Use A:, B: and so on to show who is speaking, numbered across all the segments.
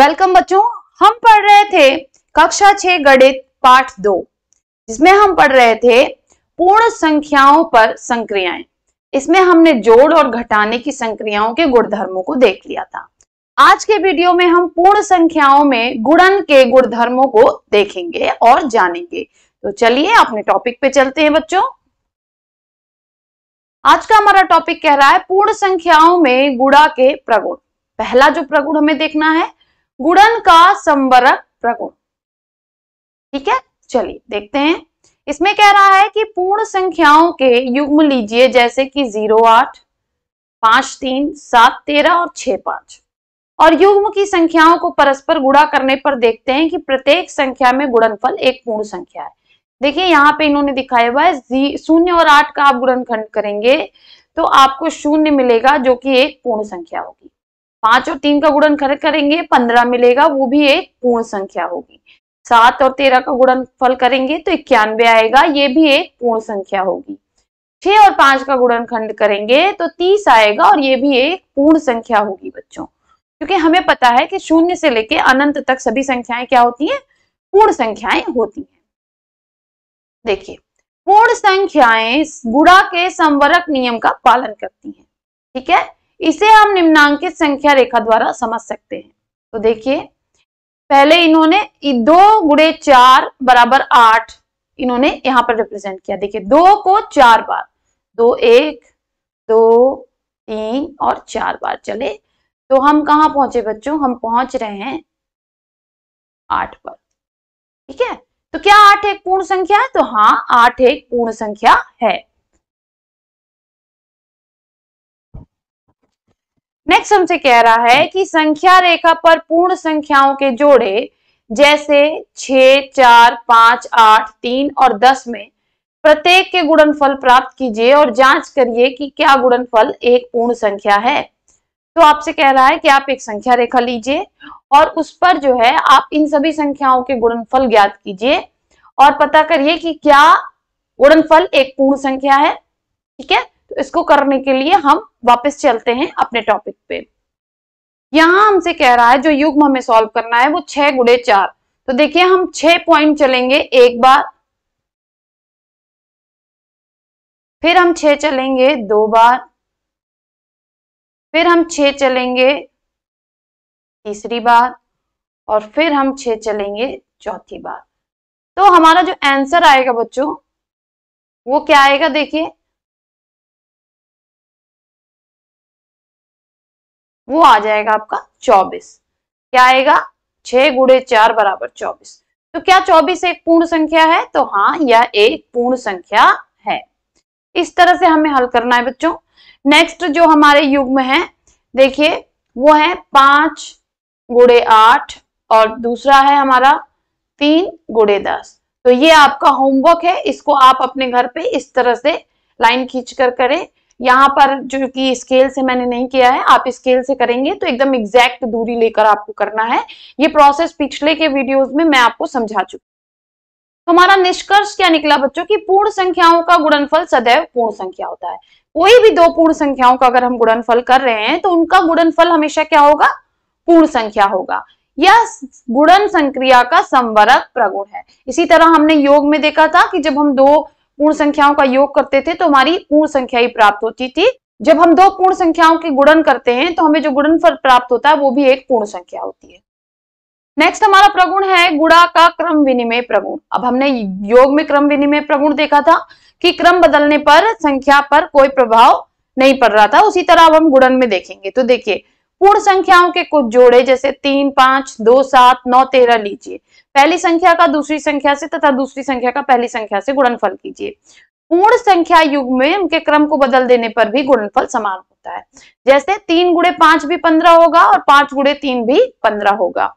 A: welcome बच्चों हम पढ़ रहे थे कक्षा छे गणित पाठ दो जिसमें हम पढ़ रहे थे पूर्ण संख्याओं पर संक्रियाएं इसमें हमने जोड़ और घटाने की संक्रियाओं के गुणधर्मों को देख लिया था आज के वीडियो में हम पूर्ण संख्याओं में गुणन के गुणधर्मों को देखेंगे और जानेंगे तो चलिए अपने टॉपिक पे चलते हैं बच्चों आज का हमारा टॉपिक कह रहा है पूर्ण संख्याओं में गुणा के प्रगुण पहला जो प्रगुण हमें देखना है गुड़न का संबरक प्रगुण ठीक है चलिए देखते हैं इसमें कह रहा है कि पूर्ण संख्याओं के युग्म लीजिए जैसे कि जीरो आठ पांच तीन सात तेरह और छह पांच और युग्म की संख्याओं को परस्पर गुड़ा करने पर देखते हैं कि प्रत्येक संख्या में गुणनफल एक पूर्ण संख्या है देखिए यहाँ पे इन्होंने दिखाया हुआ है शून्य और आठ का आप गुणनखंड करेंगे तो आपको शून्य मिलेगा जो कि एक पूर्ण संख्या होगी पांच और तीन का गुणन कर करेंगे पंद्रह मिलेगा वो भी एक पूर्ण संख्या होगी सात और तेरह का गुणन फल करेंगे तो इक्यानवे आएगा ये भी एक पूर्ण संख्या होगी छह और पांच का गुणन खंड करेंगे तो तीस आएगा और ये भी एक पूर्ण संख्या होगी बच्चों क्योंकि हमें पता है कि शून्य से लेके अनंत तक सभी संख्याएं क्या होती हैं पूर्ण संख्याएं होती हैं देखिए पूर्ण संख्याएं गुणा के संवरक नियम का पालन करती हैं ठीक है इसे हम निम्नांकित संख्या रेखा द्वारा समझ सकते हैं तो देखिए पहले इन्होंने दो गुड़े चार बराबर आठ इन्होंने यहां पर रिप्रेजेंट किया देखिए दो को चार बार दो एक दो तीन और चार बार चले तो हम कहा पहुंचे बच्चों हम पहुंच रहे हैं
B: आठ पर ठीक है तो क्या आठ एक पूर्ण संख्या है तो हाँ आठ एक पूर्ण संख्या है नेक्स्ट हमसे कह रहा है कि संख्या रेखा पर पूर्ण संख्याओं के जोड़े
A: जैसे छ चार पांच आठ तीन और दस में प्रत्येक के गुणनफल प्राप्त कीजिए और जांच करिए कि क्या गुणनफल एक पूर्ण संख्या है तो आपसे कह रहा है कि आप एक संख्या रेखा लीजिए और उस पर जो है आप इन सभी संख्याओं के गुणनफल ज्ञात कीजिए और पता करिए कि क्या गुणनफल एक पूर्ण संख्या है ठीक है तो इसको करने के लिए हम वापस चलते हैं अपने टॉपिक पे यहां हमसे कह रहा है जो युग्म हमें सॉल्व करना है वो छह गुड़े
B: चार तो देखिए हम छह पॉइंट चलेंगे एक बार फिर हम छह चलेंगे दो बार फिर हम छह चलेंगे तीसरी बार और फिर हम छह चलेंगे चौथी बार तो हमारा जो आंसर आएगा बच्चों वो क्या आएगा देखिए वो आ जाएगा आपका चौबीस क्या आएगा छह गुड़े चार
A: बराबर चौबीस तो क्या चौबीस एक पूर्ण संख्या है तो हाँ यह एक पूर्ण संख्या है इस तरह से हमें हल करना है बच्चों नेक्स्ट जो हमारे में है देखिए वो है पांच गुड़े आठ और दूसरा है हमारा तीन गुड़े दस तो ये आपका होमवर्क है इसको आप अपने घर पे इस तरह से लाइन खींच कर करें यहाँ पर जो कि स्केल से मैंने नहीं किया है आप स्केल से करेंगे तो एकदम एग्जैक्ट दूरी लेकर आपको करना है ये प्रोसेस पिछले के वीडियोस में मैं आपको समझा चुकी हमारा निष्कर्ष क्या निकला बच्चों की पूर्ण संख्याओं का गुणनफल सदैव पूर्ण संख्या होता है कोई भी दो पूर्ण संख्याओं का अगर हम गुणनफल कर रहे हैं तो उनका गुणनफल हमेशा क्या होगा पूर्ण संख्या होगा यह गुणन संक्रिया का संवरक प्रगुण है इसी तरह हमने योग में देखा था कि जब हम दो पूर्ण संख्याओं का योग करते थे तो हमारी पूर्ण संख्या ही प्राप्त होती थी जब हम दो पूर्ण संख्याओं की गुणन करते हैं तो हमें जो फल प्राप्त होता है वो भी एक पूर्ण संख्या होती है नेक्स्ट हमारा प्रगुण है गुड़ा का क्रम विनिमय प्रगुण अब हमने योग में क्रम विनिमय प्रगुण देखा था कि क्रम बदलने पर संख्या पर कोई प्रभाव नहीं पड़ रहा था उसी तरह अब हम गुणन में देखेंगे तो देखिए पूर्ण संख्याओं के कुछ जोड़े जैसे तीन पांच दो सात नौ तेरह लीजिए पहली संख्या का दूसरी संख्या से तथा दूसरी संख्या का पहली संख्या से गुणनफल कीजिए पूर्ण संख्या युग में उनके क्रम को बदल देने पर भी गुणनफल समान होता है जैसे तीन गुड़े पांच भी पंद्रह होगा और पांच गुड़े तीन भी पंद्रह होगा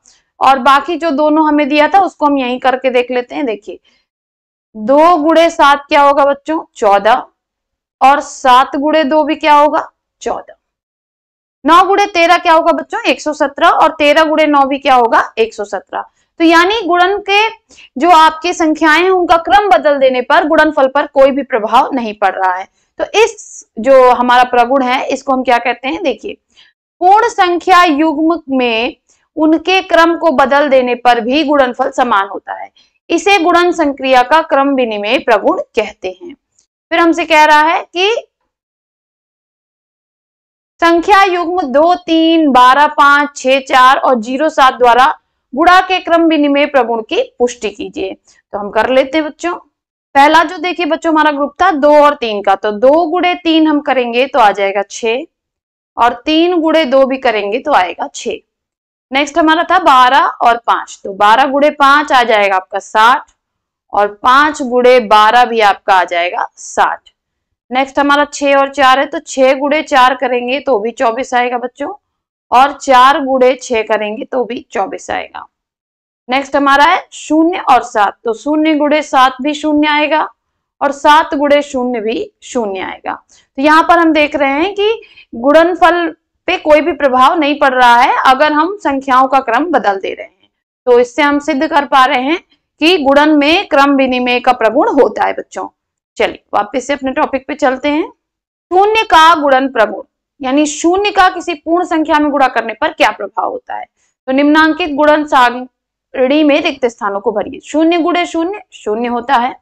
A: और बाकी जो दोनों हमें दिया था उसको हम यही करके देख लेते हैं देखिए दो गुड़े सात क्या होगा बच्चों चौदह और सात गुड़े दो भी क्या होगा चौदह नौ गुड़े तेरह क्या होगा बच्चों एक सौ सत्रह और तेरह गुड़े नौ भी क्या होगा एक सौ सत्रह तो यानी गुणन के जो आपके संख्याएं हैं उनका क्रम बदल देने पर गुणनफल पर कोई भी प्रभाव नहीं पड़ रहा है तो इस जो हमारा प्रगुण है इसको हम क्या कहते हैं देखिए पूर्ण संख्या युग्म में उनके क्रम को बदल देने पर भी गुणनफल समान होता है इसे गुणन संक्रिया का क्रम विनिमय प्रगुण कहते हैं फिर हमसे कह रहा है कि संख्या युग्म दो तीन बारह पांच छह चार और जीरो सात द्वारा गुड़ा के क्रम विनिमय प्रगुण की पुष्टि कीजिए तो हम कर लेते हैं बच्चों पहला जो देखिए बच्चों हमारा ग्रुप था दो और तीन का तो दो गुड़े तीन हम करेंगे तो आ जाएगा छ और तीन गुड़े दो भी करेंगे तो आएगा छ नेक्स्ट हमारा था बारह और पांच तो बारह गुड़े पांच आ जाएगा आपका साठ और पांच गुड़े बारह भी आपका आ जाएगा साठ नेक्स्ट हमारा छ और चार है तो छह गुड़े चार करेंगे तो भी चौबीस आएगा बच्चों और चार गुड़े छ करेंगे तो भी चौबीस आएगा नेक्स्ट हमारा है शून्य और सात तो शून्य गुड़े सात भी शून्य आएगा और सात गुड़े शून्य भी शून्य आएगा तो यहाँ पर हम देख रहे हैं कि गुणनफल पे कोई भी प्रभाव नहीं पड़ रहा है अगर हम संख्याओं का क्रम बदल दे रहे हैं तो इससे हम सिद्ध कर पा रहे हैं कि गुणन में क्रम विनिमय का प्रगुण होता है बच्चों चलिए वापस से अपने टॉपिक पे चलते हैं शून्य का गुणन प्रगुण यानी शून्य का किसी पूर्ण संख्या में गुणा करने पर क्या प्रभाव होता है तो निम्नांकित गुणन सारणी में रिक्त स्थानों को भरिए शून्य गुड़े शून्य शून्य होता है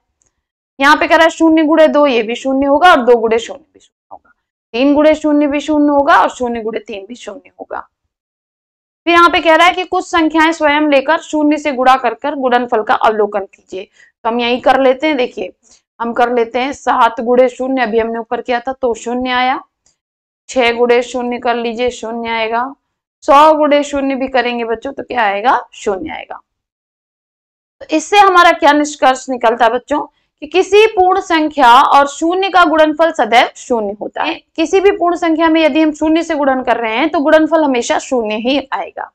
A: यहाँ पे कह रहा है शून्य गुड़े दो ये भी शून्य होगा और दो गुड़े शून्य भी शून्य होगा तीन गुड़े शून्य भी शून्य होगा और शून्य गुड़े तीन भी शून्य होगा फिर यहाँ पे कह रहा है कि कुछ संख्याएं स्वयं लेकर शून्य से गुड़ा कर कर गुणनफल का अवलोकन कीजिए तो हम यही कर लेते हैं देखिए हम कर लेते हैं सात गुड़े शून्य अभी हमने ऊपर किया था तो शून्य आया छह गुड़े शून्य कर लीजिए शून्य आएगा सौ गुड़े शून्य भी करेंगे बच्चों तो क्या आएगा शून्य आएगा तो इससे हमारा क्या निष्कर्ष निकलता है बच्चों कि किसी पूर्ण संख्या और शून्य का गुणनफल सदैव शून्य होता है किसी भी पूर्ण संख्या में यदि हम शून्य से गुणन कर रहे हैं तो गुणनफल हमेशा शून्य ही आएगा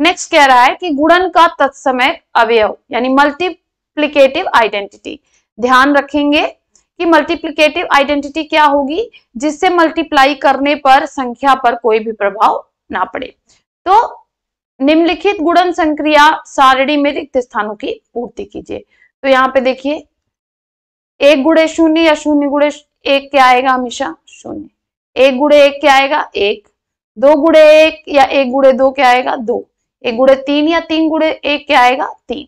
A: नेक्स्ट कह रहा है कि गुणन का तत्समय अवयव यानी मल्टी मल्टीप्लीकेटिव आइडेंटिटी ध्यान रखेंगे कि मल्टीप्लीकेटिव आइडेंटिटी क्या होगी जिससे मल्टीप्लाई करने पर संख्या पर कोई भी प्रभाव ना पड़े तो निम्नलिखित गुणन संक्रिया सारणी में रिक्त स्थानों की पूर्ति कीजिए तो यहाँ पे देखिए एक गुड़े शून्य या शून्य गुड़े एक क्या आएगा हमेशा
B: शून्य
A: एक गुड़े एक क्या आएगा एक दो गुड़े एक या एक गुड़े दो क्या आएगा दो एक गुड़े तीन या तीन गुड़े एक क्या आएगा तीन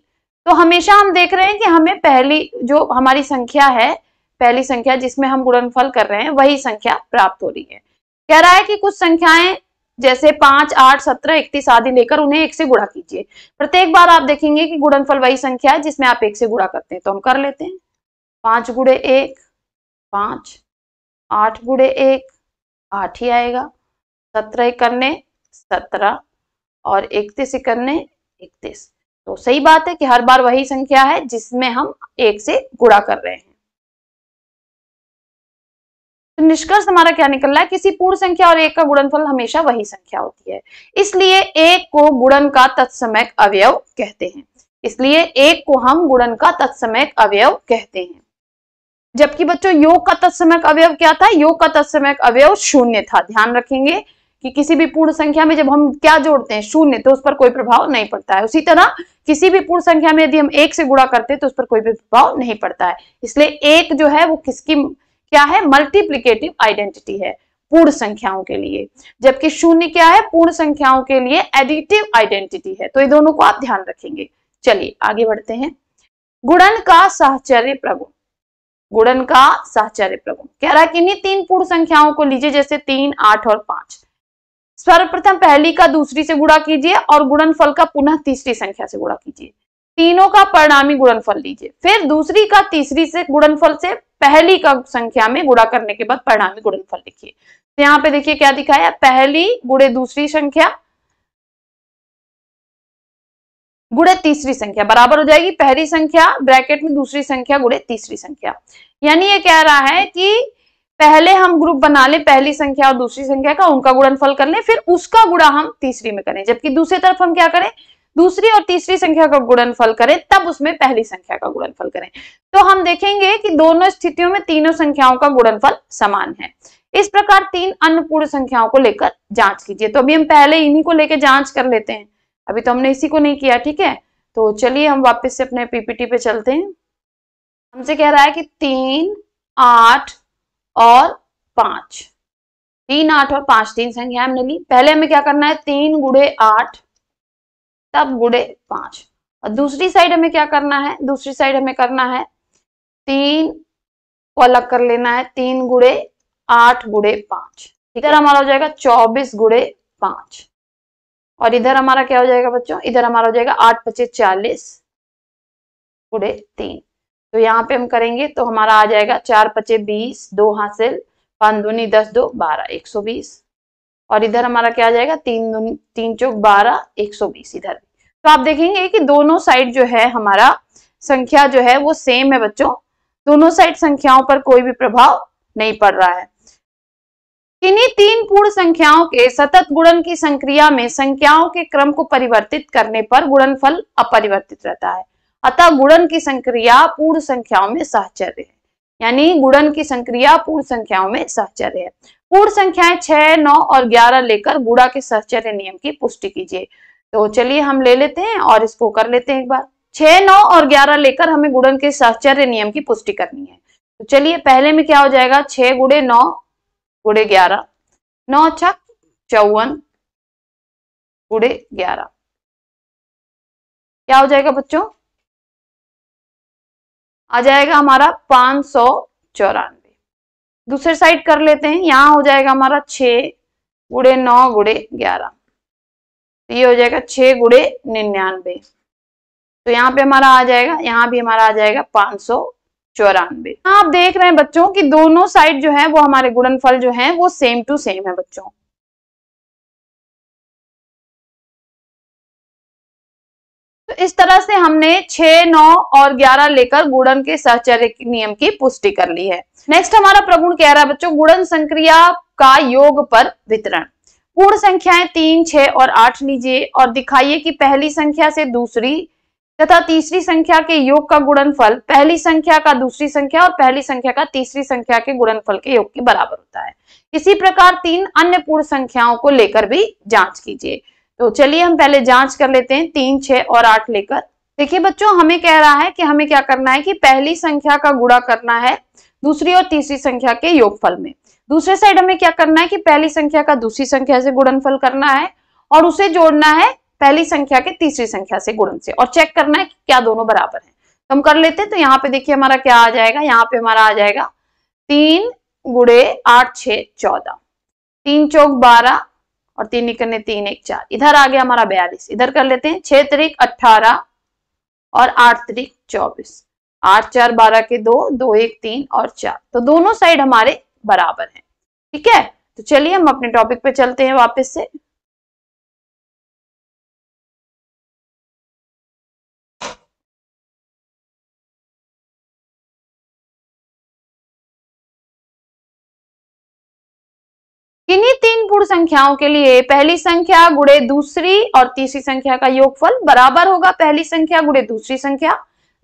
A: तो हमेशा हम देख रहे हैं कि हमें पहली जो हमारी संख्या है पहली संख्या जिसमें हम गुणनफल कर रहे हैं वही संख्या प्राप्त हो रही है कह रहा है कि कुछ संख्याएं जैसे पांच आठ सत्रह इकतीस आदि लेकर उन्हें एक से गुणा कीजिए प्रत्येक बार आप देखेंगे कि गुणनफल वही संख्या है जिसमें आप एक से गुणा करते हैं तो हम कर लेते हैं पांच गुड़े एक पांच आठ गुड़े एक आठ ही आएगा सत्रह इकन्ने सत्रह और इकतीस इकन्ने
B: इकतीस तो
A: सही बात है कि हर बार वही संख्या है जिसमें हम एक से
B: गुड़ा कर रहे हैं
A: तो निष्कर्ष हमारा क्या निकल रहा है किसी पूर्ण संख्या और एक का गुणनफल हमेशा वही संख्या होती है इसलिए एक को गुणन का तत्समय अवयव कहते हैं इसलिए एक को हम गुणन का तत्समय अवयव कहते हैं जबकि बच्चों योग का तत्समय अवयव क्या था योग का तत्समय अवयव शून्य था ध्यान रखेंगे कि किसी भी पूर्ण संख्या में जब हम क्या जोड़ते हैं शून्य तो उस पर कोई प्रभाव नहीं पड़ता है उसी तरह किसी भी पूर्ण संख्या में यदि हम एक से गुणा करते हैं तो उस पर कोई भी प्रभाव नहीं पड़ता है इसलिए एक जो है वो किसकी क्या है मल्टीप्लीकेटिव आइडेंटिटी है पूर्ण संख्याओं के लिए जबकि शून्य क्या है पूर्ण संख्याओं के लिए एडिटिव आइडेंटिटी है तो ये दोनों को आप ध्यान रखेंगे चलिए आगे बढ़ते हैं गुणन का साहचर्य प्रगुण गुणन का साहचर्य प्रगुण कह रहा है कि इन्हीं तीन पूर्ण संख्याओं को लीजिए जैसे तीन आठ और पांच सर्वप्रथम पहली का दूसरी से गुणा कीजिए और गुणनफल का पुनः तीसरी संख्या से गुणा कीजिए तीनों का परिणामी गुणनफल लीजिए फिर दूसरी का तीसरी से गुणनफल से पहली का संख्या में गुणा करने के बाद परिणामी गुणनफल लिखिए तो यहाँ पे देखिए क्या दिखाया पहली गुणे दूसरी संख्या गुणे तीसरी संख्या बराबर हो जाएगी पहली संख्या ब्रैकेट में दूसरी संख्या गुणे तीसरी संख्या यानी ये कह रहा है कि पहले हम ग्रुप बना ले पहली संख्या और दूसरी संख्या का उनका गुणनफल कर ले फिर उसका गुणा हम तीसरी में करें जबकि दूसरी तरफ हम क्या करें दूसरी और तीसरी संख्या का गुणनफल करें तब उसमें पहली संख्या का गुणनफल करें तो हम देखेंगे कि दोनों स्थितियों में तीनों संख्याओं का गुणनफल समान है इस प्रकार तीन अन्य पूर्ण संख्याओं को लेकर जांच कीजिए तो अभी हम पहले इन्हीं को लेकर जांच कर लेते हैं अभी तो हमने इसी को नहीं किया ठीक है तो चलिए हम वापस से अपने पीपीटी पे चलते हैं हमसे कह रहा है कि तीन आठ और पांच तीन आठ और पांच तीन संख्या हमने ली पहले हमें क्या करना है तीन गुड़े आठ तब गुड़े पांच और दूसरी साइड हमें क्या करना है दूसरी साइड हमें करना है तीन को अलग कर लेना है तीन गुड़े आठ गुड़े पांच इधर हमारा हो जाएगा चौबीस गुड़े पांच और इधर हमारा क्या हो जाएगा बच्चों इधर हमारा हो जाएगा आठ पच्चीस चालीस गुड़े तीन तो यहाँ पे हम करेंगे तो हमारा आ जाएगा चार पचे बीस दो हासिल पाँच दूनी दस दो बारह एक सौ बीस और इधर हमारा क्या आ जाएगा तीन दून तीन चौक बारह एक सौ बीस इधर तो आप देखेंगे कि दोनों साइड जो है हमारा संख्या जो है वो सेम है बच्चों दोनों साइड संख्याओं पर कोई भी प्रभाव नहीं पड़ रहा है किन्हीं तीन पूर्ण संख्याओं के सतत गुणन की संक्रिया में संख्याओं के क्रम को परिवर्तित करने पर गुणनफल अपरिवर्तित रहता है अतः गुणन की संक्रिया पूर्ण संख्याओं में सहचर्य है यानी गुणन की संक्रिया पूर्ण संख्याओं में सहचर्य है पूर्ण संख्याएं छह नौ और ग्यारह लेकर गुड़ा के सहचर्य नियम की पुष्टि कीजिए तो चलिए हम ले लेते हैं और इसको कर लेते हैं एक बार छह नौ और ग्यारह लेकर हमें गुड़न के सहचर्य नियम की पुष्टि करनी है
B: तो चलिए पहले में क्या हो जाएगा छह गुड़े नौ गुड़े ग्यारह नौ छक अच्छा, चौवन गुड़े ग्यारह क्या हो जाएगा बच्चों आ जाएगा हमारा पांच सौ चौरानवे दूसरे साइड कर लेते हैं यहाँ हो जाएगा हमारा छ
A: गुड़े नौ गुड़े ग्यारह तो ये हो जाएगा छ गुड़े निन्यानवे तो यहाँ पे हमारा आ जाएगा यहाँ भी हमारा आ जाएगा पांच सौ चौरानवे
B: आप देख रहे हैं बच्चों कि दोनों साइड जो है वो हमारे गुणनफल जो है वो सेम टू सेम है बच्चों इस तरह से हमने छह नौ और ग्यारह लेकर गुड़न के सहचर्य नियम की
A: पुष्टि कर ली है नेक्स्ट हमारा प्रगुण कह रहा है बच्चों गुड़न संक्रिया का योग पर वितरण पूर्ण संख्याएं तीन छह और आठ लीजिए और दिखाइए कि पहली संख्या से दूसरी तथा तीसरी संख्या के योग का गुणनफल पहली संख्या का दूसरी संख्या और पहली संख्या का तीसरी संख्या के गुणनफल के योग के बराबर होता है इसी प्रकार तीन अन्य पूर्ण संख्याओं को लेकर भी जांच कीजिए तो चलिए हम पहले जांच कर लेते हैं तीन छह और आठ लेकर देखिए बच्चों हमें कह रहा है कि हमें क्या करना है कि पहली संख्या का गुड़ा करना है दूसरी और तीसरी संख्या के योगफल में दूसरे साइड हमें क्या करना है कि पहली संख्या का दूसरी संख्या से गुणनफल करना है और उसे जोड़ना है पहली संख्या के तीसरी संख्या से गुणन से और चेक करना है कि क्या दोनों बराबर है तो हम कर लेते हैं तो यहाँ पे देखिए हमारा क्या आ जाएगा यहाँ पे हमारा आ जाएगा तीन गुड़े आठ छ चौदह तीन चौक बारह और तीन इकन्ने तीन एक चार इधर आ गया हमारा बयालीस इधर कर लेते हैं छह तरीक अट्ठारह और आठ तरीक चौबीस आठ चार बारह के दो दो एक
B: तीन और चार तो दोनों साइड हमारे बराबर हैं ठीक है तो चलिए हम अपने टॉपिक पे चलते हैं वापस से किन्हीं तीन पूर्ण संख्याओं के लिए पहली संख्या गुड़े दूसरी और तीसरी संख्या का योगफल बराबर
A: होगा पहली संख्या गुड़े दूसरी संख्या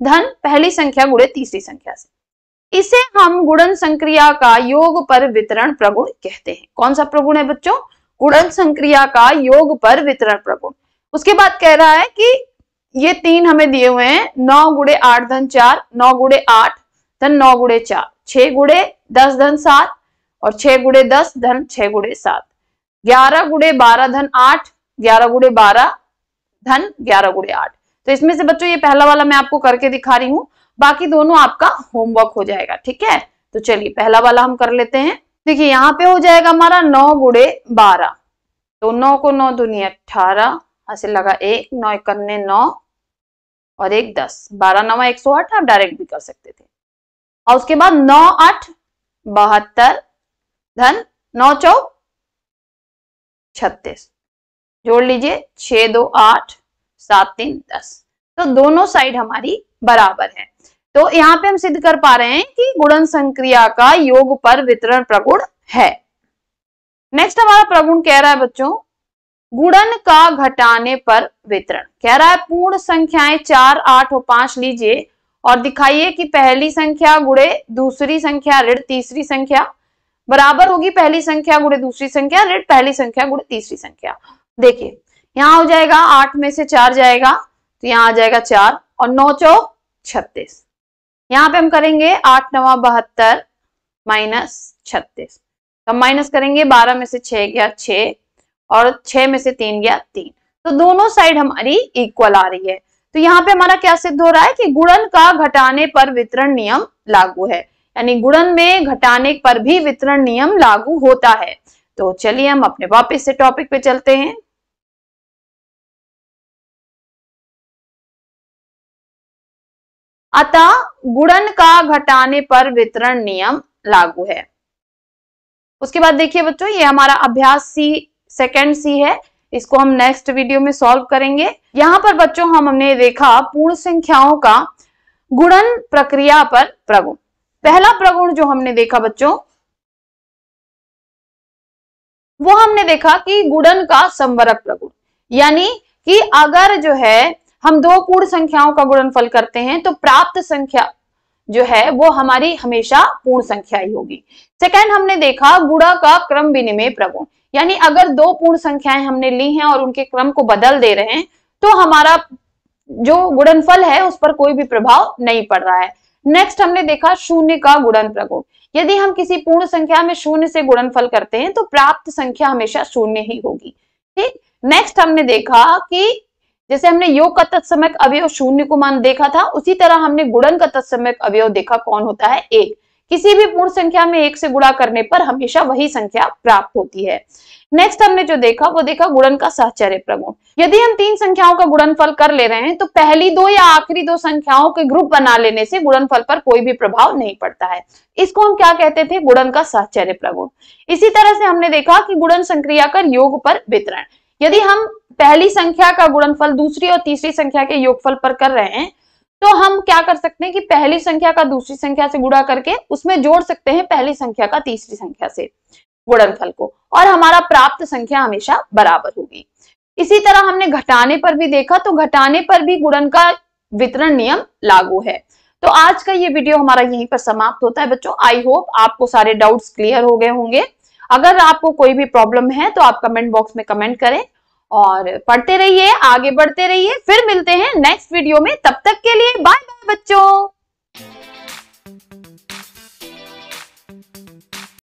A: धन पहली संख्या गुड़े तीसरी संख्या से इसे हम गुणन संक्रिया का योग पर वितरण प्रगुण कहते हैं कौन सा प्रगुण है बच्चों गुणन संक्रिया का योग पर वितरण प्रगुण उसके बाद कह रहा है कि ये तीन हमें दिए हुए हैं नौ गुड़े आठ धन चार नौ गुड़े आठ धन नौ गुड़े चार छह गुड़े दस धन सात और छह गुड़े दस धन छह गुड़े सात ग्यारह गुड़े बारह धन आठ ग्यारह गुड़े बारह धन ग्यारह गुड़े आठ तो इसमें से बच्चों ये पहला वाला मैं आपको करके दिखा रही हूँ बाकी दोनों आपका होमवर्क हो जाएगा ठीक है तो चलिए पहला वाला हम कर लेते हैं देखिए यहाँ पे हो जाएगा हमारा नौ गुड़े बारह तो नौ को नौ दुनिया अठारह ऐसे लगा एक नौ एक करने नौ और एक दस बारह नवा एक सौ आठ आप डायरेक्ट भी कर सकते थे और उसके बाद नौ आठ बहत्तर धन नौ चौ छत्तीस जोड़ लीजिए छह दो आठ सात तीन दस तो दोनों साइड हमारी बराबर है तो यहाँ पे हम सिद्ध कर पा रहे हैं कि गुणन संक्रिया का योग पर वितरण प्रगुण है नेक्स्ट हमारा प्रगुण कह रहा है बच्चों गुणन का घटाने पर वितरण कह रहा है पूर्ण संख्याएं चार आठ और पांच लीजिए और दिखाइए कि पहली संख्या गुड़े दूसरी संख्या ऋण तीसरी संख्या बराबर होगी पहली संख्या गुड़े दूसरी संख्या रेट पहली संख्या गुड़े तीसरी संख्या देखिए यहाँ हो जाएगा आठ में से चार जाएगा तो यहाँ आ जाएगा चार और नौ चौ छत्तीस यहाँ पे हम करेंगे आठ नवा बहत्तर माइनस छत्तीस तो माइनस करेंगे बारह में से छह गया छह और छह में से तीन गया तीन तो दोनों साइड हमारी इक्वल आ रही है तो यहाँ पे हमारा क्या सिद्ध हो रहा है कि गुणन का घटाने पर वितरण नियम लागू है
B: यानी गुणन में घटाने पर भी वितरण नियम लागू होता है तो चलिए हम अपने वापस से टॉपिक पे चलते हैं अतः गुणन का घटाने पर वितरण नियम लागू है उसके बाद देखिए बच्चों ये हमारा अभ्यास
A: सी सेकेंड सी है इसको हम नेक्स्ट वीडियो में सॉल्व करेंगे यहां पर बच्चों हम हमने देखा पूर्ण संख्याओं का गुणन प्रक्रिया पर प्रगुण पहला प्रगुण जो हमने देखा बच्चों वो हमने देखा कि गुणन का संवरक प्रगुण यानी कि अगर जो है हम दो पूर्ण संख्याओं का गुणनफल करते हैं तो प्राप्त संख्या जो है वो हमारी हमेशा पूर्ण संख्या ही होगी सेकेंड हमने देखा गुणा का क्रम विनिमय प्रगुण यानी अगर दो पूर्ण संख्याएं हमने ली हैं और उनके क्रम को बदल दे रहे हैं तो हमारा जो गुणनफल है उस पर कोई भी प्रभाव नहीं पड़ रहा है नेक्स्ट हमने देखा शून्य का गुणन प्रगुण यदि हम किसी पूर्ण संख्या में शून्य से गुणनफल करते हैं तो प्राप्त संख्या हमेशा शून्य ही होगी ठीक नेक्स्ट हमने देखा कि जैसे हमने योग का तत्समय अवयव शून्य को मान देखा था उसी तरह हमने गुणन का तत्समय अवयव देखा कौन होता है एक किसी भी पूर्ण संख्या में एक से गुणा करने पर हमेशा वही संख्या प्राप्त होती है नेक्स्ट हमने जो देखा वो देखा गुणन का सहचर्य प्रगुण यदि हम तीन संख्याओं का गुणनफल कर ले रहे हैं तो पहली दो या आखिरी दो संख्याओं के ग्रुप बना लेने से गुणनफल पर कोई भी प्रभाव नहीं पड़ता है इसको हम क्या कहते थे गुणन का सहचर्य प्रगुण इसी तरह से हमने देखा कि गुणन संक्रिया कर योग पर वितरण यदि हम पहली संख्या का गुणनफल दूसरी और तीसरी संख्या के योगफल पर कर रहे हैं तो हम क्या कर सकते हैं कि पहली संख्या का दूसरी संख्या से गुड़ा करके उसमें जोड़ सकते हैं पहली संख्या का तीसरी संख्या से गुणनफल को और हमारा प्राप्त संख्या हमेशा बराबर होगी इसी तरह हमने घटाने पर भी देखा तो घटाने पर भी गुणन का वितरण नियम लागू है तो आज का ये वीडियो हमारा यहीं पर समाप्त होता है बच्चों आई होप आपको सारे डाउट्स क्लियर हो गए होंगे अगर आपको कोई भी प्रॉब्लम है तो आप कमेंट बॉक्स में कमेंट करें और पढ़ते रहिए आगे बढ़ते रहिए फिर मिलते हैं
B: नेक्स्ट वीडियो में तब तक के लिए बाय बाय बच्चों